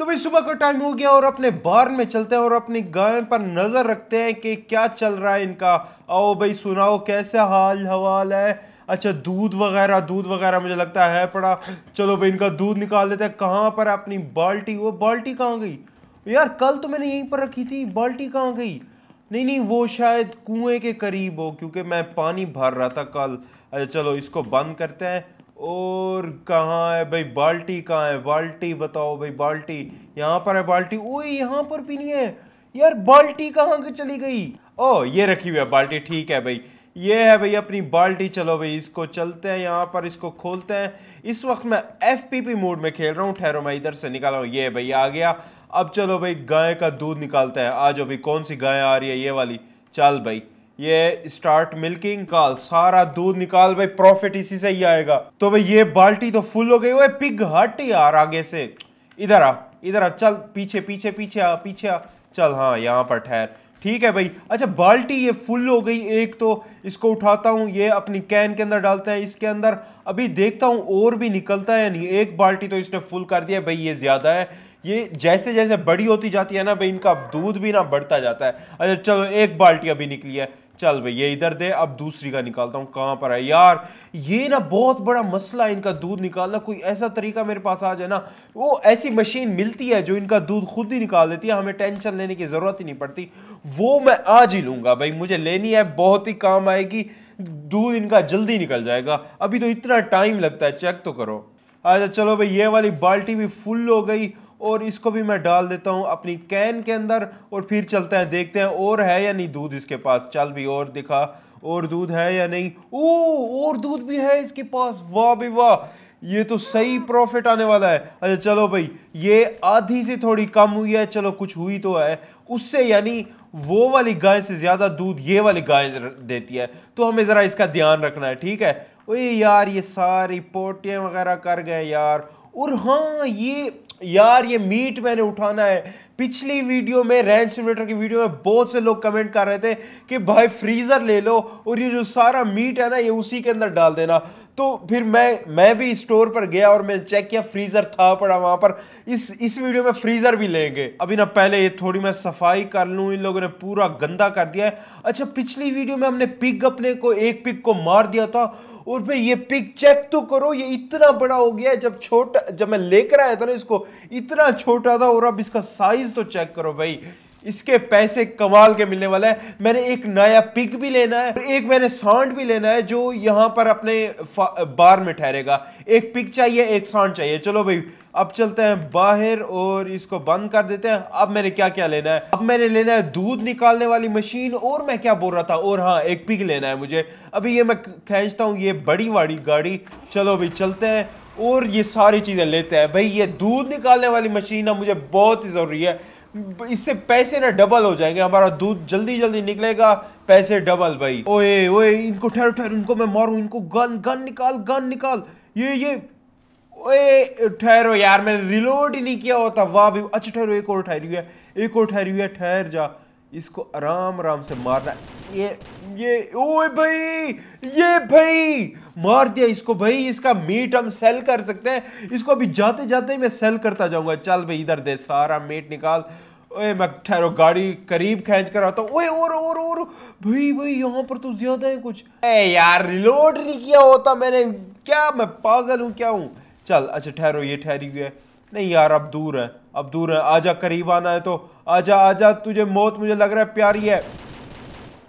तो भाई सुबह का टाइम हो गया और अपने बार में चलते हैं और अपनी गाय पर नज़र रखते हैं कि क्या चल रहा है इनका आओ भाई सुनाओ कैसा हाल हवाल है अच्छा दूध वगैरह दूध वगैरह मुझे लगता है पड़ा चलो भाई इनका दूध निकाल लेते हैं कहाँ पर अपनी बाल्टी वो बाल्टी कहाँ गई यार कल तो मैंने यहीं पर रखी थी बाल्टी कहाँ गई नहीं नहीं वो शायद कुएं के करीब हो क्योंकि मैं पानी भर रहा था कल अच्छा चलो इसको बंद करते हैं और कहाँ है भाई बाल्टी कहाँ है बाल्टी बताओ भाई बाल्टी यहाँ पर है बाल्टी ओ यहाँ पर भी नहीं है यार बाल्टी कहाँ चली गई ओ ये रखी हुई है बाल्टी ठीक है भाई ये है भाई अपनी बाल्टी चलो भाई इसको चलते हैं यहाँ पर इसको खोलते हैं इस वक्त मैं एफपीपी मोड में खेल रहा हूँ ठहरो मैं इधर से निकाल रहा हूँ ये भाई आ गया अब चलो भाई गाय का दूध निकालते हैं आ जाओ भाई कौन सी गाय आ रही है ये वाली चल भाई ये स्टार्ट मिल्किंग काल सारा दूध निकाल भाई प्रॉफिट इसी से ही आएगा तो भाई ये बाल्टी तो फुल हो गई वो पिग हट यार आगे से इधर आ इधर आ चल पीछे पीछे पीछे आ पीछे आ चल हाँ यहाँ पर ठहर ठीक है भाई अच्छा बाल्टी ये फुल हो गई एक तो इसको उठाता हूँ ये अपनी कैन के अंदर डालते हैं इसके अंदर अभी देखता हूँ और भी निकलता है नहीं एक बाल्टी तो इसने फुल कर दिया भाई ये ज़्यादा है ये जैसे जैसे बड़ी होती जाती है ना भाई इनका दूध भी ना बढ़ता जाता है अच्छा चलो एक बाल्टी अभी निकली है चल भैया ये इधर दे अब दूसरी का निकालता हूँ कहाँ पर है यार ये ना बहुत बड़ा मसला है इनका दूध निकालना कोई ऐसा तरीका मेरे पास आ जाए ना वो ऐसी मशीन मिलती है जो इनका दूध खुद ही निकाल देती है हमें टेंशन लेने की ज़रूरत ही नहीं पड़ती वो मैं आज ही लूँगा भाई मुझे लेनी है बहुत ही काम आएगी दूध इनका जल्दी निकल जाएगा अभी तो इतना टाइम लगता है चेक तो करो अच्छा चलो भाई ये वाली बाल्टी भी फुल हो गई और इसको भी मैं डाल देता हूँ अपनी कैन के अंदर और फिर चलते हैं देखते हैं और है या नहीं दूध इसके पास चल भी और दिखा और दूध है या नहीं ओ और दूध भी है इसके पास वाह भी वाह ये तो सही प्रॉफिट आने वाला है अच्छा चलो भाई ये आधी से थोड़ी कम हुई है चलो कुछ हुई तो है उससे यानी वो वाली गाय से ज़्यादा दूध ये वाली गाय देती है तो हमें ज़रा इसका ध्यान रखना है ठीक है ओए यार ये सारी पोटियाँ वगैरह कर गए यार और हाँ ये यार ये मीट मैंने उठाना है पिछली वीडियो में रैंच सिमुलेटर की वीडियो में बहुत से लोग कमेंट कर रहे थे कि भाई फ्रीज़र ले लो और ये जो सारा मीट है ना ये उसी के अंदर डाल देना तो फिर मैं मैं भी स्टोर पर गया और मैंने चेक किया फ्रीज़र था पड़ा वहां पर इस इस वीडियो में फ्रीज़र भी लेंगे अभी ना पहले ये थोड़ी मैं सफाई कर लूँ इन लोगों ने पूरा गंदा कर दिया है अच्छा पिछली वीडियो में हमने पिग अपने को एक पिग को मार दिया था और भाई ये पिक चेक तो करो ये इतना बड़ा हो गया है जब छोटा जब मैं लेकर आया था ना इसको इतना छोटा था और अब इसका साइज तो चेक करो भाई इसके पैसे कमाल के मिलने वाले हैं मैंने एक नया पिक भी लेना है और एक मैंने सांड भी लेना है जो यहाँ पर अपने बार में ठहरेगा एक पिक चाहिए एक सांड चाहिए चलो भाई अब चलते हैं बाहर और इसको बंद कर देते हैं अब मैंने क्या क्या लेना है अब मैंने लेना है दूध निकालने वाली मशीन और मैं क्या बोल रहा था और हाँ एक पिक लेना है मुझे अभी ये मैं खींचता हूँ ये बड़ी वाली गाड़ी चलो भाई चलते हैं और ये सारी चीज़ें लेते हैं भाई ये दूध निकालने वाली मशीन ना मुझे बहुत ही ज़रूरी है इससे पैसे ना डबल हो जाएंगे हमारा दूध जल्दी जल्दी निकलेगा पैसे डबल भाई ओए ओए इनको ठहर ठहर इनको मैं मारू इनको गन गन निकाल गन निकाल ये ये ओए ठहरो यार मैंने रिलोड ही नहीं किया होता वाह भी अच्छा ठहरो एक और ठहरी हुई है एक और ठहरी हुई है ठहर जा इसको आराम आराम से मारना ये ये ओए भाई ये भाई मार दिया इसको भाई इसका मीट हम सेल कर सकते हैं इसको अभी जाते जाते ही मैं सेल करता जाऊंगा चल भाई इधर दे सारा मीट निकाल ओए मैं ठहरो गाड़ी करीब खींच कर आता हूँ ओए और और और भाई भाई यहाँ पर तो ज्यादा है कुछ ए यार रिलोड नहीं किया होता मैंने क्या मैं पागल हूँ क्या हूँ चल अच्छा ठहरो ये ठहरी हुई है नहीं यार अब दूर है अब दूर है आजा करीब आना है तो आजा आजा तुझे मौत मुझे लग रहा है प्यारी है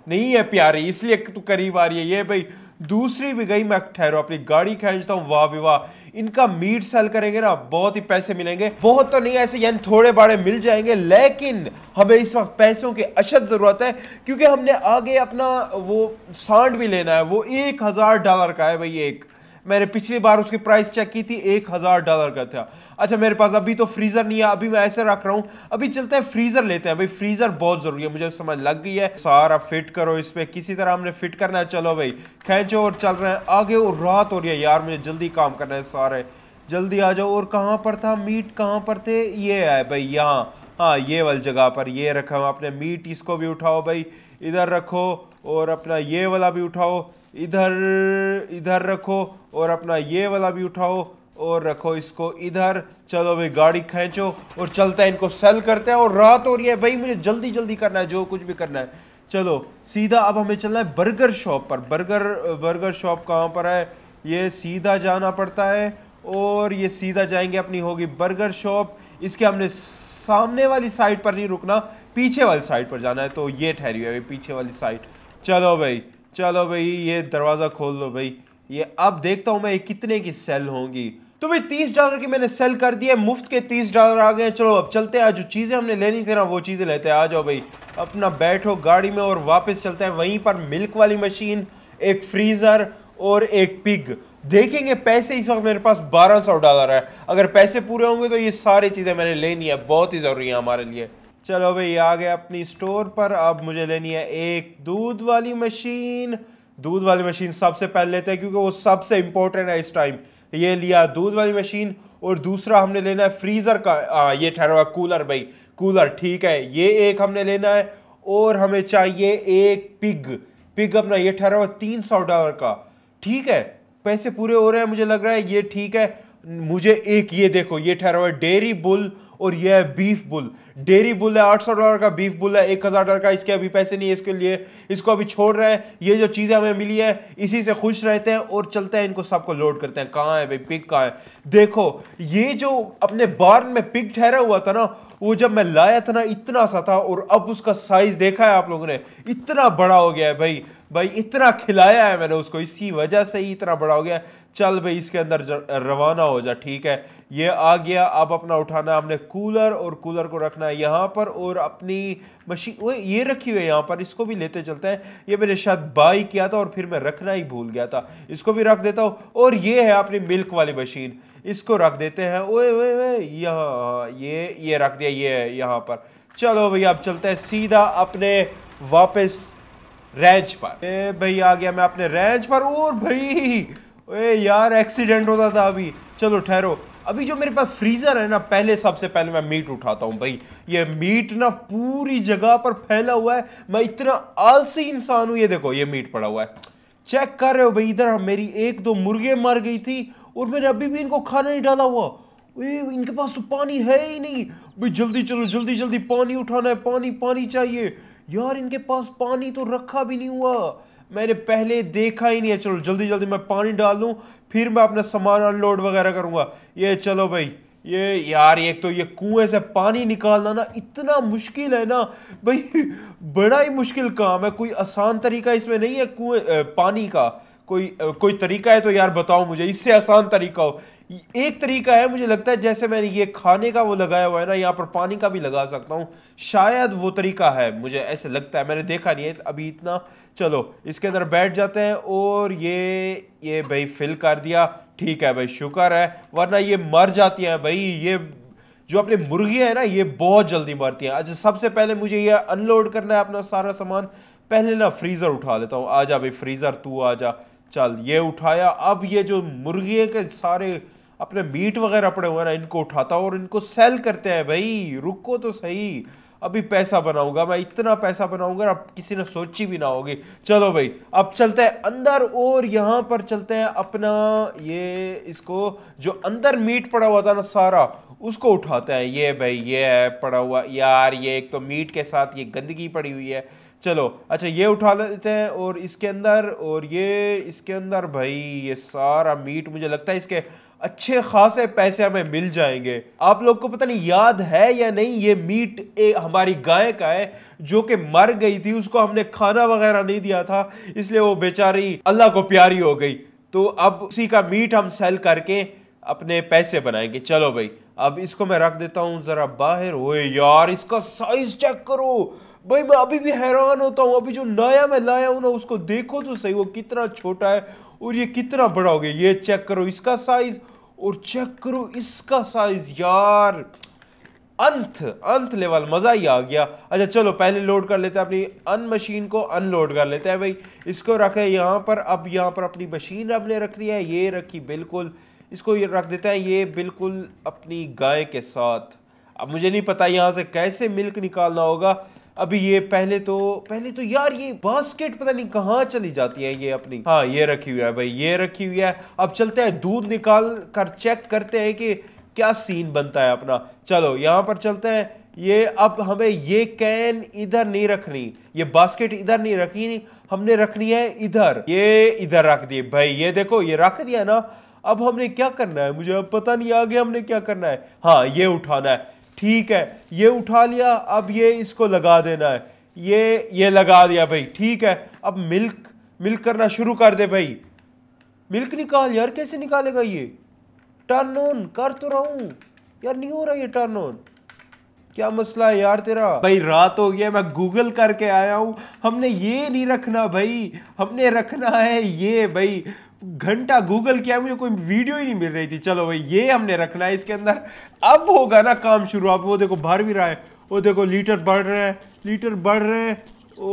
नहीं है प्यारी इसलिए तू करीब आ रही है ये भाई दूसरी भी गई मैं ठहरो अपनी गाड़ी खींचता हूँ वाह भी वाह इनका मीट सेल करेंगे ना बहुत ही पैसे मिलेंगे बहुत तो नहीं ऐसे यानी थोड़े बड़े मिल जाएंगे लेकिन हमें इस वक्त पैसों की अशद ज़रूरत है क्योंकि हमने आगे अपना वो सांड भी लेना है वो एक हज़ार डॉलर का है भाई एक मैंने पिछली बार उसकी प्राइस चेक की थी एक हज़ार डॉलर का था अच्छा मेरे पास अभी तो फ्रीज़र नहीं है अभी मैं ऐसे रख रहा हूँ अभी चलते हैं फ्रीज़र लेते हैं भाई फ्रीज़र बहुत ज़रूरी है मुझे तो समझ लग गई है सारा फिट करो इस पर किसी तरह हमने फिट करना है चलो भाई खेचो और चल रहे हैं आगे और रात हो रही है यार मुझे जल्दी काम करना है सारे जल्दी आ जाओ और कहाँ पर था मीट कहाँ पर थे ये है भाई यहाँ हाँ ये वाली जगह पर ये रखा हूँ आपने मीट इसको भी उठाओ भाई इधर रखो और अपना ये वाला भी उठाओ इधर इधर रखो और अपना ये वाला भी उठाओ और रखो इसको इधर चलो भाई गाड़ी खींचो और चलते हैं इनको सेल करते हैं और रात हो रही है भाई मुझे जल्दी जल्दी करना है जो कुछ भी करना है चलो सीधा अब हमें चलना है बर्गर शॉप पर बर्गर बर्गर शॉप कहाँ पर है ये सीधा जाना पड़ता है और ये सीधा जाएंगे अपनी होगी बर्गर शॉप इसके हमने सामने वाली साइड पर नहीं रुकना पीछे वाली साइड पर जाना है तो ये ठहरी हुई है पीछे वाली साइड चलो भाई चलो भाई ये दरवाज़ा खोल लो भाई ये अब देखता हूँ मैं कितने की सेल होंगी तो भाई तीस डॉलर की मैंने सेल कर दी है मुफ्त के तीस डॉलर आ गए चलो अब चलते हैं जो चीज़ें हमने लेनी थी ना वो चीज़ें लेते हैं आ जाओ भाई अपना बैठो गाड़ी में और वापस चलते हैं वहीं पर मिल्क वाली मशीन एक फ्रीज़र और एक पिग देखेंगे पैसे इस वक्त मेरे पास बारह सौ डॉलर है अगर पैसे पूरे होंगे तो ये सारी चीज़ें मैंने लेनी है बहुत ही ज़रूरी है हमारे लिए चलो भाई आ गए अपनी स्टोर पर अब मुझे लेनी है एक दूध वाली मशीन दूध वाली मशीन सबसे पहले लेते हैं क्योंकि वो सबसे इंपॉर्टेंट है इस टाइम ये लिया दूध वाली मशीन और दूसरा हमने लेना है फ्रीज़र का आ, ये ठहरा कूलर भाई कूलर ठीक है ये एक हमने लेना है और हमें चाहिए एक पिग पिग अपना ये ठहरा हुआ तीन सौ डॉलर का ठीक है पैसे पूरे हो रहे हैं मुझे लग रहा है ये ठीक है मुझे एक ये देखो ये ठहरा हुआ डेरी बुल और यह है बीफ बुल डेयरी बुल है आठ सौ डॉलर का बीफ बुल है एक हज़ार डॉलर का इसके अभी पैसे नहीं है इसके लिए इसको अभी छोड़ रहे हैं ये जो चीज़ें हमें मिली है इसी से खुश रहते हैं और चलते हैं इनको सबको लोड करते हैं कहाँ है भाई पिक कहाँ है देखो ये जो अपने बार में पिक ठहरा हुआ था ना वो जब मैं लाया था ना इतना सा था और अब उसका साइज देखा है आप लोगों ने इतना बड़ा हो गया है भाई भाई इतना खिलाया है मैंने उसको इसी वजह से ही इतना बड़ा हो गया है चल भाई इसके अंदर रवाना हो जा ठीक है ये आ गया अब अपना उठाना हमने कूलर और कूलर को रखना है यहाँ पर और अपनी मशीन वो ये रखी हुई है यहाँ पर इसको भी लेते चलते हैं ये मैंने शायद बाई किया था और फिर मैं रखना ही भूल गया था इसको भी रख देता हूँ और ये है अपनी मिल्क वाली मशीन इसको रख देते हैं ओए ओए ओए यहाँ ये ये रख दिया ये है यहाँ पर चलो भैया अब चलते हैं सीधा अपने वापस रेंच पर ए भाई आ गया मैं अपने रेंच पर और भाई ओए यार एक्सीडेंट होता था अभी चलो ठहरो अभी जो मेरे पास फ्रीज़र है ना पहले सबसे पहले मैं मीट उठाता हूँ भाई ये मीट ना पूरी जगह पर फैला हुआ है मैं इतना आलसी इंसान हूँ ये देखो ये मीट पड़ा हुआ है चेक कर रहे हो भाई इधर मेरी एक दो मुर्गे मर गई थी और मैंने अभी भी इनको खाना नहीं डाला हुआ ए, इनके पास तो पानी है ही नहीं भाई जल्दी चलो जल्दी जल्दी पानी उठाना है पानी पानी चाहिए यार इनके पास पानी तो रखा भी नहीं हुआ मैंने पहले देखा ही नहीं है चलो जल्दी जल्दी मैं पानी डाल लूँ फिर मैं अपना सामान अनलोड वगैरह करूँगा ये चलो भाई ये यार एक तो ये कुएं से पानी निकालना ना इतना मुश्किल है ना भाई बड़ा ही मुश्किल काम है कोई आसान तरीका इसमें नहीं है कुएं पानी का कोई कोई तरीका है तो यार बताओ मुझे इससे आसान तरीका हो एक तरीका है मुझे लगता है जैसे मैंने ये खाने का वो लगाया हुआ है ना यहाँ पर पानी का भी लगा सकता हूँ शायद वो तरीका है मुझे ऐसे लगता है मैंने देखा नहीं है अभी इतना चलो इसके अंदर बैठ जाते हैं और ये ये भाई फिल कर दिया ठीक है भाई शुक्र है वरना ये मर जाती हैं भाई ये जो अपने मुर्गियाँ हैं ना ये बहुत जल्दी मरती हैं अच्छा सबसे पहले मुझे ये अनलोड करना है अपना सारा सामान पहले ना फ्रीज़र उठा लेता हूँ आ जा भाई फ्रीज़र तू आ जा चल ये उठाया अब ये जो मुर्गिए के सारे अपने बीट वगैरह पड़े हुए ना इनको उठाता हूँ और इनको सेल करते हैं भाई रुको तो सही अभी पैसा बनाऊंगा मैं इतना पैसा बनाऊंगा अब किसी ने सोची भी ना होगी चलो भाई अब चलते हैं अंदर और यहाँ पर चलते हैं अपना ये इसको जो अंदर मीट पड़ा हुआ था ना सारा उसको उठाते हैं ये भाई ये है पड़ा हुआ यार ये एक तो मीट के साथ ये गंदगी पड़ी हुई है चलो अच्छा ये उठा लेते हैं और इसके अंदर और ये इसके अंदर भाई ये सारा मीट मुझे लगता है इसके अच्छे खासे पैसे हमें मिल जाएंगे आप लोग को पता नहीं याद है या नहीं ये मीट ए, हमारी गाय का है जो कि मर गई थी उसको हमने खाना वगैरह नहीं दिया था इसलिए वो बेचारी अल्लाह को प्यारी हो गई तो अब उसी का मीट हम सेल करके अपने पैसे बनाएंगे चलो भाई अब इसको मैं रख देता हूँ ज़रा बाहर ओए यार इसका साइज चेक करो भाई मैं अभी भी हैरान होता हूँ अभी जो नया मैं लाया हूँ ना उसको देखो तो सही वो कितना छोटा है और ये कितना बड़ा हो गया ये चेक करो इसका साइज़ और चेक करो इसका साइज यार अंत अंत लेवल मज़ा ही आ गया अच्छा चलो पहले लोड कर लेते हैं अपनी अन मशीन को अनलोड कर लेते हैं भाई इसको रखे यहाँ पर अब यहाँ पर अपनी मशीन आपने रख लिया है ये रखी बिल्कुल इसको ये रख देता है ये बिल्कुल अपनी गाय के साथ अब मुझे नहीं पता यहाँ से कैसे मिल्क निकालना होगा अभी ये पहले तो पहले तो यार ये बास्केट पता नहीं कहाँ चली जाती है ये अपनी हाँ ये रखी हुई है भाई ये रखी हुई है अब चलते हैं दूध निकाल कर चेक करते हैं कि क्या सीन बनता है अपना चलो यहाँ पर चलते हैं ये अब हमें ये कैन इधर नहीं रखनी ये बास्केट इधर नहीं रखी नहीं हमने रखनी है इधर ये इधर रख दिए भाई ये देखो ये रख दिया ना अब हमने क्या करना है मुझे अब पता नहीं आगे हमने क्या करना है हाँ ये उठाना है ठीक है ये उठा लिया अब ये इसको लगा देना है ये ये लगा दिया भाई ठीक है अब मिल्क मिल्क करना शुरू कर दे भाई मिल्क निकाल यार कैसे निकालेगा ये टर्न ऑन कर तो रहा हूँ यार नहीं हो रहा ये टर्न ऑन क्या मसला है यार तेरा भाई रात हो गया मैं गूगल करके आया हूँ हमने ये नहीं रखना भाई हमने रखना है ये भाई घंटा गूगल किया मुझे कोई वीडियो ही नहीं मिल रही थी चलो भाई ये हमने रखना है इसके अंदर अब होगा ना काम शुरू अब वो देखो भर भी रहा है वो देखो लीटर बढ़ रहे हैं लीटर बढ़ रहे हैं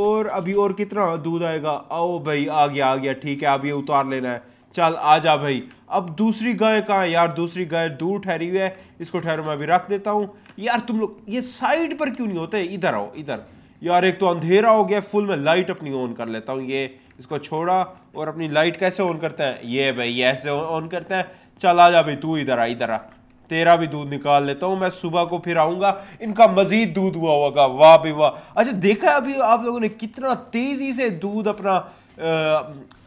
और अभी और कितना दूध आएगा आओ भाई आ गया आ गया ठीक है अब ये उतार लेना है चल आ जा भाई अब दूसरी गाय कहाँ यार दूसरी गाय दूर ठहरी हुई है इसको ठहरो मैं अभी रख देता हूँ यार तुम लोग ये साइड पर क्यों नहीं होते इधर आओ इधर यार एक तो अंधेरा हो गया फुल में लाइट अपनी ऑन कर लेता हूँ ये इसको छोड़ा और अपनी लाइट कैसे ऑन करते हैं ये भाई ये ऐसे ऑन करते हैं चल आ जा भाई तू इधर आ इधर आ तेरा भी दूध निकाल लेता हूँ मैं सुबह को फिर आऊँगा इनका मजीद दूध हुआ होगा वाह भी वाह अच्छा देखा अभी आप लोगों ने कितना तेज़ी से दूध अपना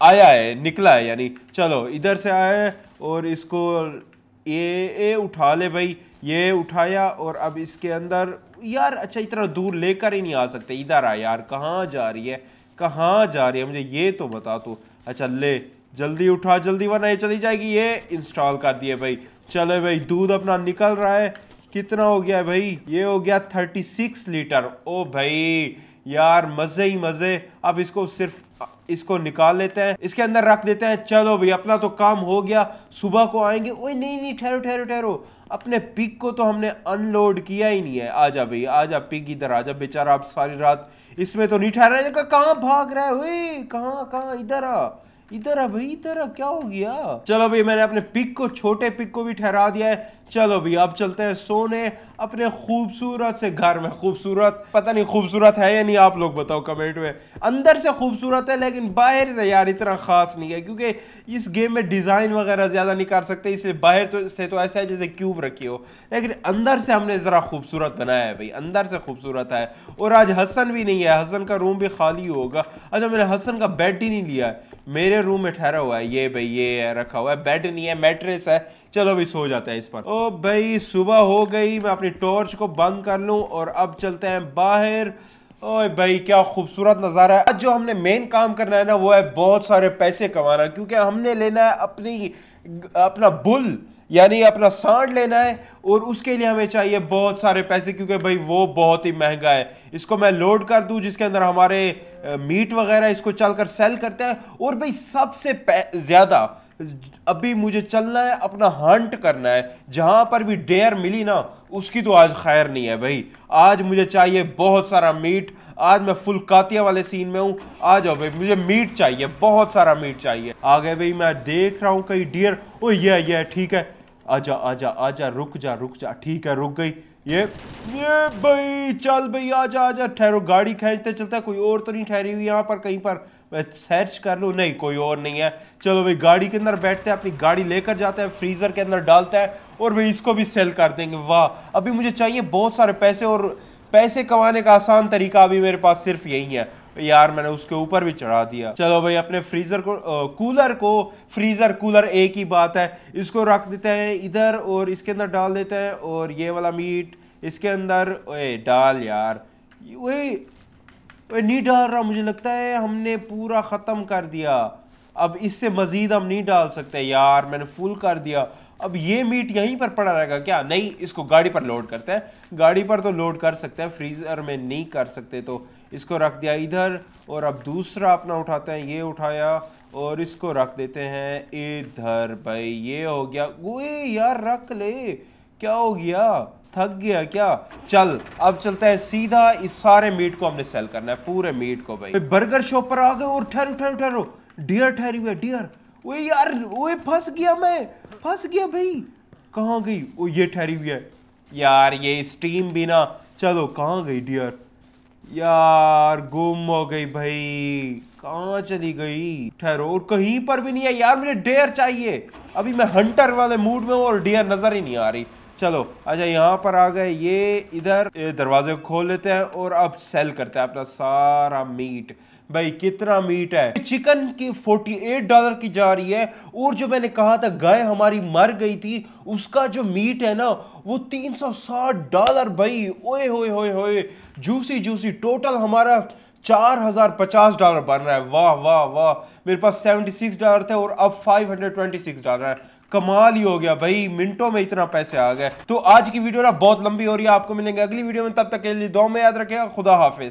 आया है निकला है यानी चलो इधर से आया है और इसको ये ये उठा ले भाई ये उठाया और अब इसके अंदर यार अच्छा इतना दूर लेकर ही नहीं आ सकते इधर आ यार कहाँ जा रही है कहाँ जा रही है मुझे ये तो बता तू अच्छा ले जल्दी उठा जल्दी वरना ये चली जाएगी ये इंस्टॉल कर दिए भाई चले भाई दूध अपना निकल रहा है कितना हो गया भाई ये हो गया थर्टी सिक्स लीटर ओ भाई यार मज़े ही मज़े अब इसको सिर्फ इसको निकाल लेते हैं इसके अंदर रख देते हैं चलो भाई अपना तो काम हो गया सुबह को आएंगे ओए नहीं नहीं ठहरो ठहरो ठहरो अपने पिक को तो हमने अनलोड किया ही नहीं है आजा भाई आजा पिक इधर आजा बेचारा आप सारी रात इसमें तो नहीं ठहरा रहा कहाँ भाग रहा है ओए कहाँ कहाँ इधर आ इधर आ भाई इधर आ क्या हो गया चलो भाई मैंने अपने पिक को छोटे पिक को भी ठहरा दिया है चलो भी अब चलते हैं सोने अपने खूबसूरत से घर में खूबसूरत पता नहीं खूबसूरत है या नहीं आप लोग बताओ कमेंट में अंदर से खूबसूरत है लेकिन बाहर से यार इतना ख़ास नहीं है क्योंकि इस गेम में डिज़ाइन वगैरह ज़्यादा नहीं कर सकते इसलिए बाहर तो से तो ऐसा है जैसे क्यूब रखी हो लेकिन अंदर से हमने ज़रा खूबसूरत बनाया है भाई अंदर से खूबसूरत है और आज हसन भी नहीं है हसन का रूम भी खाली होगा अच्छा मैंने हसन का बेड ही नहीं लिया है मेरे रूम में ठहरा हुआ है ये भाई ये रखा हुआ है बेड नहीं है मेट्रेस है चलो भी सो जाता है इस पर भाई सुबह हो गई मैं अपनी टॉर्च को बंद कर लूँ और अब चलते हैं बाहर ओए भाई क्या खूबसूरत नज़ारा है आज जो हमने मेन काम करना है ना वो है बहुत सारे पैसे कमाना क्योंकि हमने लेना है अपनी अपना बुल यानी अपना सांड लेना है और उसके लिए हमें चाहिए बहुत सारे पैसे क्योंकि भाई वो बहुत ही महंगा है इसको मैं लोड कर दूं जिसके अंदर हमारे मीट वगैरह इसको चलकर सेल करते हैं और भाई सबसे ज़्यादा अभी मुझे चलना है अपना हंट करना है जहां पर भी डेयर मिली ना उसकी तो आज खैर नहीं है भाई आज मुझे चाहिए बहुत सारा मीट आज मैं फुल कातिया वाले सीन में हूँ आ जाओ भाई मुझे मीट चाहिए बहुत सारा मीट चाहिए आ गए भाई मैं देख रहा हूँ कहीं डियर ओ ये ये ठीक है आजा आजा आजा रुक जा रुक जा ठीक है रुक गई ये ये भाई चल भाई आजा आजा ठहरो गाड़ी खींचते चलता कोई और तो नहीं ठहरी हुई यहाँ पर कहीं पर मैं सर्च कर लूँ नहीं कोई और नहीं है चलो भाई गाड़ी के अंदर बैठते हैं अपनी गाड़ी लेकर जाते हैं फ्रीज़र के अंदर डालते हैं और भाई इसको भी सेल कर देंगे वाह अभी मुझे चाहिए बहुत सारे पैसे और पैसे कमाने का आसान तरीका अभी मेरे पास सिर्फ यही है यार मैंने उसके ऊपर भी चढ़ा दिया चलो भाई अपने फ्रीजर को आ, कूलर को फ्रीजर कूलर एक ही बात है इसको रख देते हैं इधर और इसके अंदर डाल देते हैं और ये वाला मीट इसके अंदर ओए डाल यार वही नहीं डाल रहा मुझे लगता है हमने पूरा ख़त्म कर दिया अब इससे मज़ीद हम नहीं डाल सकते यार मैंने फुल कर दिया अब ये मीट यहीं पर पड़ा रहेगा क्या नहीं इसको गाड़ी पर लोड करते हैं गाड़ी पर तो लोड कर सकते हैं फ्रीज़र में नहीं कर सकते तो इसको रख दिया इधर और अब दूसरा अपना उठाते हैं ये उठाया और इसको रख देते हैं इधर भाई ये हो गया वो यार रख ले क्या हो गया थक गया क्या चल अब चलते हैं सीधा इस सारे मीट को हमने सेल करना है पूरे मीट को भाई बर्गर शॉप पर आ गए और ठहरो ठहरो ठहरो डियर ठहरी हुए डियर वो यार वो फंस गया मैं फंस गया भाई कहा गई वो ये ठहरी हुई है यार ये स्टीम भी ना चलो कहा गई डियर यार गुम हो गई भाई कहा चली गई ठहरो और कहीं पर भी नहीं है यार मुझे डेयर चाहिए अभी मैं हंटर वाले मूड में हूँ और डेयर नजर ही नहीं आ रही चलो अच्छा यहाँ पर आ गए ये इधर दरवाजे को खोल लेते हैं और अब सेल करते हैं अपना सारा मीट भाई कितना मीट है चिकन की 48 डॉलर की जा रही है और जो मैंने कहा था गाय हमारी मर गई थी उसका जो मीट है ना वो 360 डॉलर भाई ओए होए होए होए जूसी जूसी टोटल हमारा चार हजार पचास डॉलर बन रहा है वाह वाह वाह मेरे पास सेवेंटी सिक्स डॉलर थे और अब five hundred twenty six dollar है कमाल ही हो गया भाई मिनटों में इतना पैसे आ गए तो आज की वीडियो ना बहुत लंबी हो रही है आपको मिलेंगे अगली वीडियो में तब तक के लिए दो में याद रखेगा खुदा हाफिज